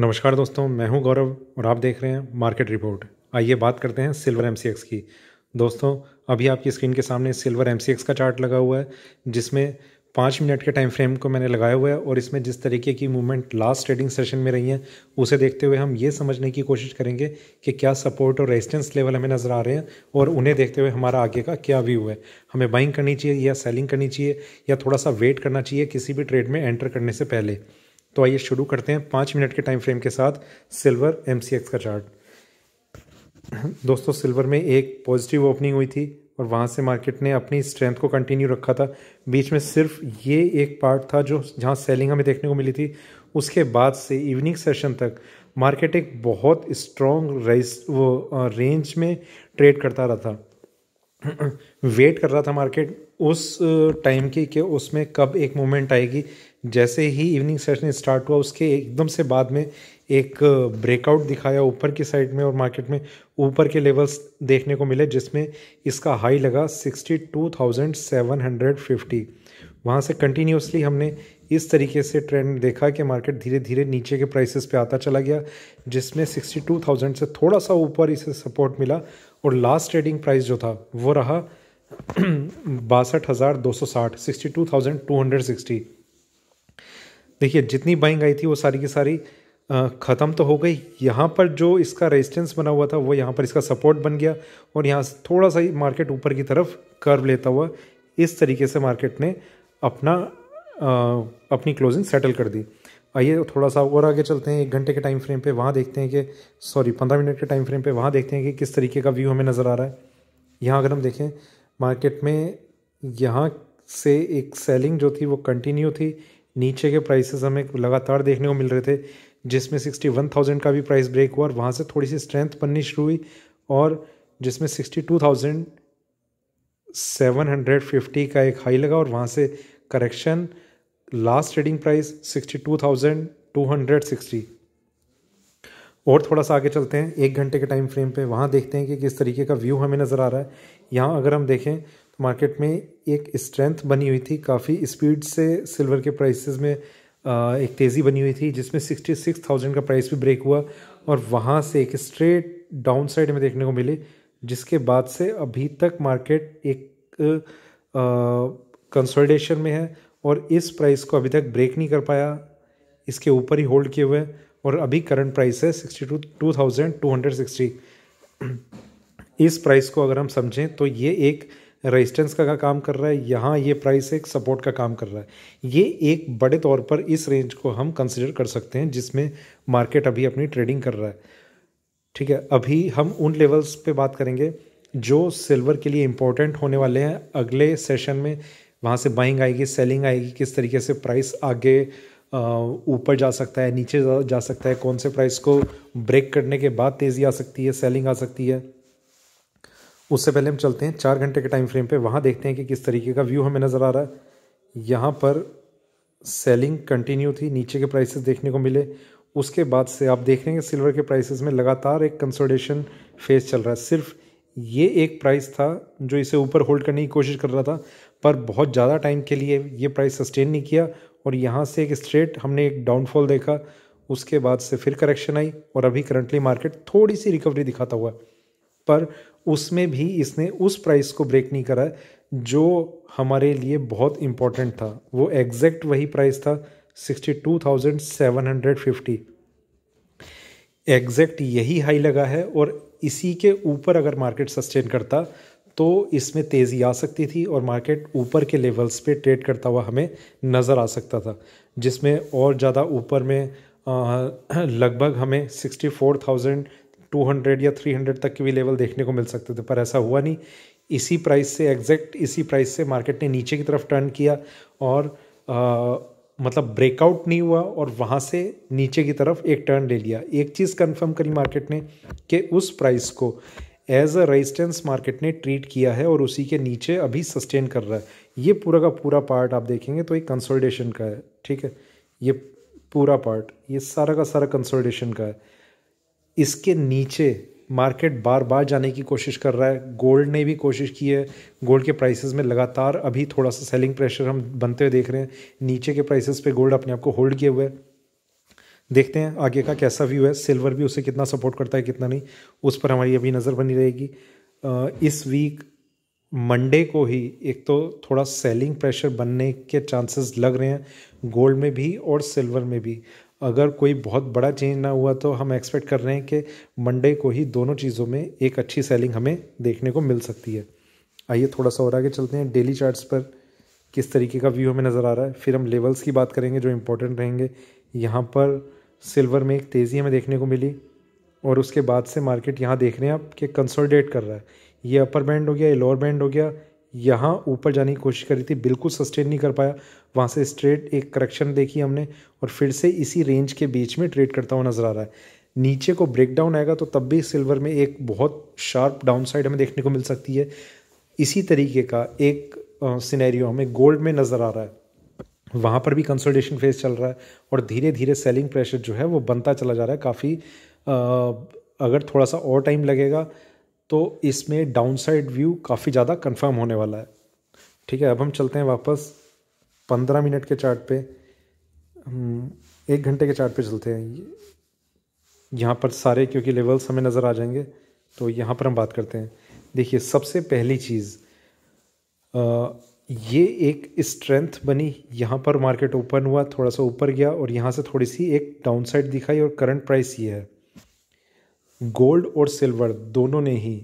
नमस्कार दोस्तों मैं हूं गौरव और आप देख रहे हैं मार्केट रिपोर्ट आइए बात करते हैं सिल्वर एम की दोस्तों अभी आपकी स्क्रीन के सामने सिल्वर एम का चार्ट लगा हुआ है जिसमें पाँच मिनट के टाइम फ्रेम को मैंने लगाया हुआ है और इसमें जिस तरीके की मूवमेंट लास्ट ट्रेडिंग सेशन में रही है उसे देखते हुए हम ये समझने की कोशिश करेंगे कि क्या सपोर्ट और रेजिस्टेंस लेवल हमें नज़र आ रहे हैं और उन्हें देखते हुए हमारा आगे का क्या व्यू है हमें बाइंग करनी चाहिए या सेलिंग करनी चाहिए या थोड़ा सा वेट करना चाहिए किसी भी ट्रेड में एंटर करने से पहले तो आइए शुरू करते हैं पाँच मिनट के टाइम फ्रेम के साथ सिल्वर एम का चार्ट दोस्तों सिल्वर में एक पॉजिटिव ओपनिंग हुई थी और वहाँ से मार्केट ने अपनी स्ट्रेंथ को कंटिन्यू रखा था बीच में सिर्फ ये एक पार्ट था जो जहाँ सेलिंग हमें देखने को मिली थी उसके बाद से इवनिंग सेशन तक मार्केट एक बहुत स्ट्रॉन्ग रेस वो रेंज में ट्रेड करता रहा था वेट कर रहा था मार्केट उस टाइम की कि उसमें कब एक मोमेंट आएगी जैसे ही इवनिंग सेशन स्टार्ट हुआ उसके एकदम से बाद में एक ब्रेकआउट दिखाया ऊपर की साइड में और मार्केट में ऊपर के लेवल्स देखने को मिले जिसमें इसका हाई लगा sixty two thousand seven hundred fifty वहाँ से कंटिन्यूसली हमने इस तरीके से ट्रेंड देखा कि मार्केट धीरे धीरे नीचे के प्राइसेस पे आता चला गया जिसमें सिक्सटी टू थाउजेंड से थोड़ा सा ऊपर इसे सपोर्ट मिला और लास्ट ट्रेडिंग प्राइस जो था वो रहा बासठ हज़ार दो सौ साठ sixty two thousand two hundred sixty देखिए जितनी बाइंग आई थी वो सारी की सारी ख़त्म तो हो गई यहाँ पर जो इसका रेजिस्टेंस बना हुआ था वो यहाँ पर इसका सपोर्ट बन गया और यहाँ थोड़ा सा ही मार्केट ऊपर की तरफ कर्व लेता हुआ इस तरीके से मार्केट ने अपना आ, अपनी क्लोजिंग सेटल कर दी आइए थोड़ा सा और आगे चलते हैं एक घंटे के टाइम फ्रेम पे वहाँ देखते हैं कि सॉरी पंद्रह मिनट के टाइम फ्रेम पे वहाँ देखते हैं कि किस तरीके का व्यू हमें नज़र आ रहा है यहाँ अगर हम देखें मार्केट में यहाँ से एक सेलिंग जो थी वो कंटिन्यू थी नीचे के प्राइसेस हमें लगातार देखने को मिल रहे थे जिसमें सिक्सटी वन थाउजेंड का भी प्राइस ब्रेक हुआ और वहाँ से थोड़ी सी स्ट्रेंथ बननी शुरू हुई और जिसमें sixty two thousand seven hundred fifty का एक हाई लगा और वहाँ से correction last trading price sixty two thousand two hundred sixty और थोड़ा सा आगे चलते हैं एक घंटे के टाइम फ्रेम पे वहाँ देखते हैं कि किस तरीके का व्यू हमें नज़र आ रहा है यहाँ अगर हम देखें मार्केट में एक स्ट्रेंथ बनी हुई थी काफ़ी स्पीड से सिल्वर के प्राइसेस में एक तेज़ी बनी हुई थी जिसमें सिक्सटी सिक्स थाउजेंड का प्राइस भी ब्रेक हुआ और वहाँ से एक स्ट्रेट डाउन साइड में देखने को मिली जिसके बाद से अभी तक मार्केट एक कंसोलिडेशन में है और इस प्राइस को अभी तक ब्रेक नहीं कर पाया इसके ऊपर ही होल्ड किए हुए और अभी करंट प्राइस है sixty two two thousand two hundred sixty इस प्राइस को अगर हम समझें तो ये एक रेजिस्टेंस का, का काम कर रहा है यहाँ ये प्राइस एक सपोर्ट का काम कर रहा है ये एक बड़े तौर पर इस रेंज को हम कंसिडर कर सकते हैं जिसमें मार्केट अभी अपनी ट्रेडिंग कर रहा है ठीक है अभी हम उन लेवल्स पे बात करेंगे जो सिल्वर के लिए इम्पोर्टेंट होने वाले हैं अगले सेशन में वहाँ से बाइंग आएगी सेलिंग आएगी किस तरीके से प्राइस आगे ऊपर जा सकता है नीचे जा सकता है कौन से प्राइस को ब्रेक करने के बाद तेज़ी आ सकती है सेलिंग आ सकती है उससे पहले हम चलते हैं चार घंटे के टाइम फ्रेम पे वहाँ देखते हैं कि किस तरीके का व्यू हमें नज़र आ रहा है यहाँ पर सेलिंग कंटिन्यू थी नीचे के प्राइसेस देखने को मिले उसके बाद से आप देख रहे हैं कि सिल्वर के प्राइसेस में लगातार एक कंसोडेशन फेज चल रहा है सिर्फ ये एक प्राइस था जो इसे ऊपर होल्ड करने की कोशिश कर रहा था पर बहुत ज़्यादा टाइम के लिए ये प्राइस सस्टेन नहीं किया और यहाँ से एक स्ट्रेट हमने एक डाउनफॉल देखा उसके बाद से फिर करेक्शन आई और अभी करंटली मार्केट थोड़ी सी रिकवरी दिखाता हुआ है पर उसमें भी इसने उस प्राइस को ब्रेक नहीं करा जो हमारे लिए बहुत इम्पोर्टेंट था वो एग्जैक्ट वही प्राइस था sixty two thousand seven hundred fifty exact यही हाई लगा है और इसी के ऊपर अगर मार्केट सस्टेन करता तो इसमें तेज़ी आ सकती थी और मार्केट ऊपर के लेवल्स पे ट्रेड करता हुआ हमें नज़र आ सकता था जिसमें और ज़्यादा ऊपर में लगभग हमें sixty four thousand two hundred या थ्री हंड्रेड तक के भी लेवल देखने को मिल सकते थे पर ऐसा हुआ नहीं इसी प्राइस से एग्जैक्ट इसी प्राइस से मार्केट ने नीचे की तरफ टर्न किया और आ, मतलब ब्रेकआउट नहीं हुआ और वहाँ से नीचे की तरफ एक टर्न ले लिया एक चीज़ कंफर्म करी मार्केट ने कि उस प्राइस को एज अ रेजिस्टेंस मार्केट ने ट्रीट किया है और उसी के नीचे अभी सस्टेन कर रहा है ये पूरा का पूरा पार्ट आप देखेंगे तो एक कंसोलिडेशन का है ठीक है ये पूरा पार्ट ये सारा का सारा कंसोलिडेशन का है इसके नीचे मार्केट बार बार जाने की कोशिश कर रहा है गोल्ड ने भी कोशिश की है गोल्ड के प्राइसेस में लगातार अभी थोड़ा सा सेलिंग प्रेशर हम बनते हुए देख रहे हैं नीचे के प्राइसेस पे गोल्ड अपने आप को होल्ड किए हुए है देखते हैं आगे का कैसा व्यू है सिल्वर भी उसे कितना सपोर्ट करता है कितना नहीं उस पर हमारी अभी नज़र बनी रहेगी इस वीक मंडे को ही एक तो थोड़ा सेलिंग प्रेशर बनने के चांसेस लग रहे हैं गोल्ड में भी और सिल्वर में भी अगर कोई बहुत बड़ा चेंज ना हुआ तो हम एक्सपेक्ट कर रहे हैं कि मंडे को ही दोनों चीज़ों में एक अच्छी सेलिंग हमें देखने को मिल सकती है आइए थोड़ा सा और आगे चलते हैं डेली चार्ट्स पर किस तरीके का व्यू हमें नज़र आ रहा है फिर हम लेवल्स की बात करेंगे जो इम्पोर्टेंट रहेंगे यहाँ पर सिल्वर में एक तेज़ी हमें देखने को मिली और उसके बाद से मार्केट यहाँ देख रहे हैं आप कि कंसोलिडेट कर रहा है ये अपर बैंड हो गया ये लोअर बैंड हो गया यहाँ ऊपर जाने की कोशिश करी थी बिल्कुल सस्टेन नहीं कर पाया वहाँ से स्ट्रेट एक करेक्शन देखी हमने और फिर से इसी रेंज के बीच में ट्रेड करता हुआ नज़र आ रहा है नीचे को ब्रेक डाउन आएगा तो तब भी सिल्वर में एक बहुत शार्प डाउन साइड हमें देखने को मिल सकती है इसी तरीके का एक सिनेरियो हमें गोल्ड में नज़र आ रहा है वहाँ पर भी कंसोलिडेशन फेज चल रहा है और धीरे धीरे सेलिंग प्रेशर जो है वो बनता चला जा रहा है काफ़ी अगर थोड़ा सा और टाइम लगेगा तो इसमें डाउनसाइड व्यू काफ़ी ज़्यादा कंफर्म होने वाला है ठीक है अब हम चलते हैं वापस पंद्रह मिनट के चार्ट पे हम्म, एक घंटे के चार्ट पे चलते हैं यहाँ पर सारे क्योंकि लेवल्स हमें नज़र आ जाएंगे तो यहाँ पर हम बात करते हैं देखिए सबसे पहली चीज़ आ, ये एक स्ट्रेंथ बनी यहाँ पर मार्केट ओपन हुआ थोड़ा सा ऊपर गया और यहाँ से थोड़ी सी एक डाउनसाइड दिखाई और करंट प्राइस ये है गोल्ड और सिल्वर दोनों ने ही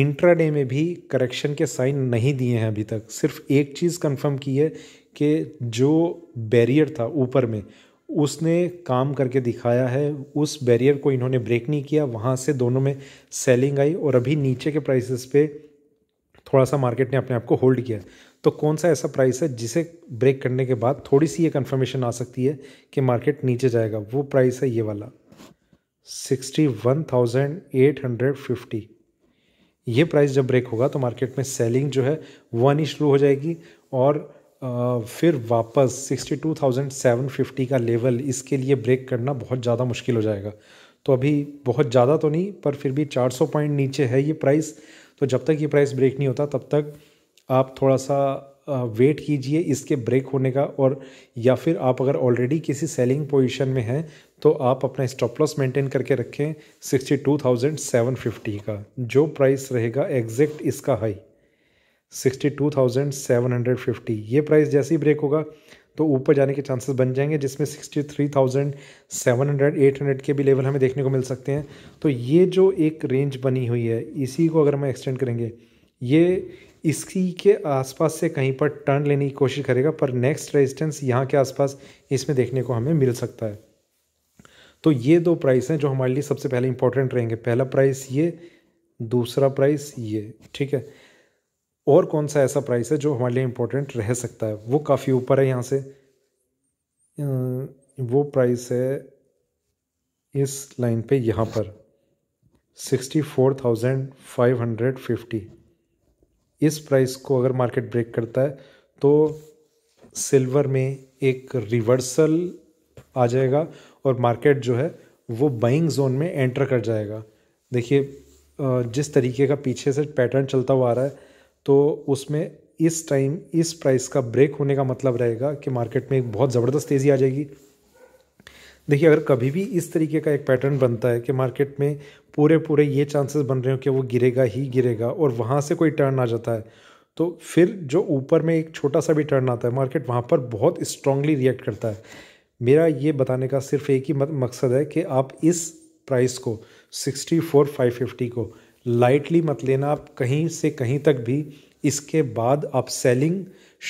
इंट्राडे में भी करेक्शन के साइन नहीं दिए हैं अभी तक सिर्फ एक चीज़ कंफर्म की है कि जो बैरियर था ऊपर में उसने काम करके दिखाया है उस बैरियर को इन्होंने ब्रेक नहीं किया वहाँ से दोनों में सेलिंग आई और अभी नीचे के प्राइसेस पे थोड़ा सा मार्केट ने अपने आप को होल्ड किया तो कौन सा ऐसा प्राइस है जिसे ब्रेक करने के बाद थोड़ी सी ये कन्फर्मेशन आ सकती है कि मार्केट नीचे जाएगा वो प्राइस है ये वाला sixty one thousand eight hundred fifty ये प्राइस जब ब्रेक होगा तो मार्केट में सेलिंग जो है वन ही शुरू हो जाएगी और फिर वापस sixty two thousand seven fifty का लेवल इसके लिए ब्रेक करना बहुत ज़्यादा मुश्किल हो जाएगा तो अभी बहुत ज़्यादा तो नहीं पर फिर भी चार सौ पॉइंट नीचे है ये प्राइस तो जब तक ये प्राइस ब्रेक नहीं होता तब तक आप थोड़ा सा वेट कीजिए इसके ब्रेक होने का और या फिर आप अगर ऑलरेडी किसी सेलिंग पोजीशन में हैं तो आप अपना स्टॉप लॉस मेंटेन करके रखें sixty two thousand seven fifty का जो प्राइस रहेगा एग्जैक्ट इसका high sixty two thousand seven hundred fifty ये प्राइस जैसे ही ब्रेक होगा तो ऊपर जाने के चांसेस बन जाएंगे जिसमें sixty three thousand seven hundred eight hundred के भी लेवल हमें देखने को मिल सकते हैं तो ये जो एक रेंज बनी हुई है इसी को अगर हम एक्सटेंड करेंगे ये इसी के आसपास से कहीं पर टर्न लेने की कोशिश करेगा पर नेक्स्ट रेजिस्टेंस यहाँ के आसपास इसमें देखने को हमें मिल सकता है तो ये दो प्राइस हैं जो हमारे लिए सबसे पहले इंपॉर्टेंट रहेंगे पहला प्राइस ये दूसरा प्राइस ये ठीक है और कौन सा ऐसा प्राइस है जो हमारे लिए इम्पोर्टेंट रह सकता है वो काफ़ी ऊपर है यहाँ से वो प्राइस है इस लाइन पे यहाँ पर sixty four thousand five hundred fifty इस प्राइस को अगर मार्केट ब्रेक करता है तो सिल्वर में एक रिवर्सल आ जाएगा और मार्केट जो है वो बाइंग जोन में एंटर कर जाएगा देखिए जिस तरीके का पीछे से पैटर्न चलता हुआ आ रहा है तो उसमें इस टाइम इस प्राइस का ब्रेक होने का मतलब रहेगा कि मार्केट में एक बहुत ज़बरदस्त तेज़ी आ जाएगी देखिए अगर कभी भी इस तरीके का एक पैटर्न बनता है कि मार्केट में पूरे पूरे ये चांसेस बन रहे हो कि वो गिरेगा ही गिरेगा और वहाँ से कोई टर्न आ जाता है तो फिर जो ऊपर में एक छोटा सा भी टर्न आता है मार्केट वहाँ पर बहुत स्ट्रांगली रिएक्ट करता है मेरा ये बताने का सिर्फ एक ही मकसद है कि आप इस प्राइस को सिक्सटी फोर फाइव फिफ्टी को लाइटली मत लेना आप कहीं से कहीं तक भी इसके बाद आप सेलिंग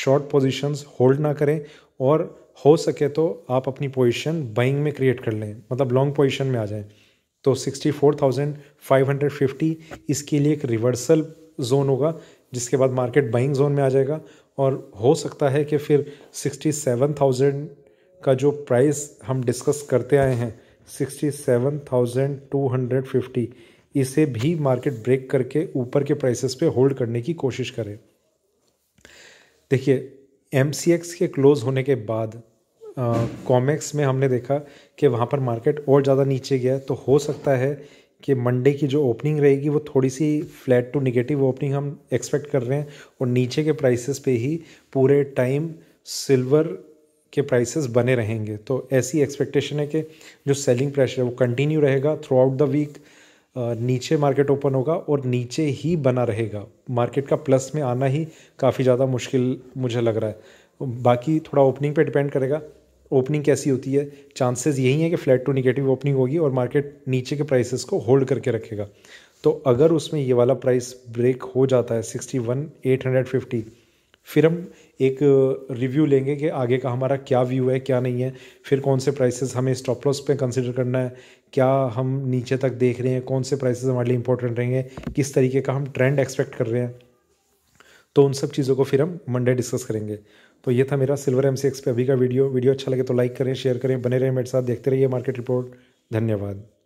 शॉर्ट पोजीशंस होल्ड ना करें और हो सके तो आप अपनी पोजीशन बाइंग में क्रिएट कर लें मतलब लॉन्ग पोजीशन में आ जाएं तो 64,550 इसके लिए एक रिवर्सल जोन होगा जिसके बाद मार्केट बाइंग जोन में आ जाएगा और हो सकता है कि फिर 67,000 का जो प्राइस हम डिस्कस करते आए हैं 67,250 इसे भी मार्केट ब्रेक करके ऊपर के प्राइसेस पे होल्ड करने की कोशिश करें देखिए एम के क्लोज़ होने के बाद कॉमेक्स में हमने देखा कि वहाँ पर मार्केट और ज़्यादा नीचे गया तो हो सकता है कि मंडे की जो ओपनिंग रहेगी वो थोड़ी सी फ्लैट टू निगेटिव ओपनिंग हम एक्सपेक्ट कर रहे हैं और नीचे के प्राइसेस पे ही पूरे टाइम सिल्वर के प्राइसेस बने रहेंगे तो ऐसी एक्सपेक्टेशन है कि जो सेलिंग प्रेशर है वो कंटिन्यू रहेगा थ्रू आउट द वीक नीचे मार्केट ओपन होगा और नीचे ही बना रहेगा मार्केट का प्लस में आना ही काफ़ी ज़्यादा मुश्किल मुझे लग रहा है बाकी थोड़ा ओपनिंग पे डिपेंड करेगा ओपनिंग कैसी होती है चांसेस यही है कि फ्लैट टू निगेटिव ओपनिंग होगी और मार्केट नीचे के प्राइसेस को होल्ड करके रखेगा तो अगर उसमें ये वाला प्राइस ब्रेक हो जाता है sixty one eight hundred fifty फिर हम एक रिव्यू uh, लेंगे कि आगे का हमारा क्या व्यू है क्या नहीं है फिर कौन से प्राइसेस हमें स्टॉप लॉस पे कंसिडर करना है क्या हम नीचे तक देख रहे हैं कौन से प्राइसेस हमारे लिए इंपॉर्टेंट रहेंगे किस तरीके का हम ट्रेंड एक्सपेक्ट कर रहे हैं तो उन सब चीज़ों को फिर हम मंडे डिस्कस करेंगे तो ये था मेरा सिल्वर एम पे अभी का वीडियो वीडियो अच्छा लगे तो लाइक करें शेयर करें बने रहें मेरे साथ देखते रहिए मार्केट रिपोर्ट धन्यवाद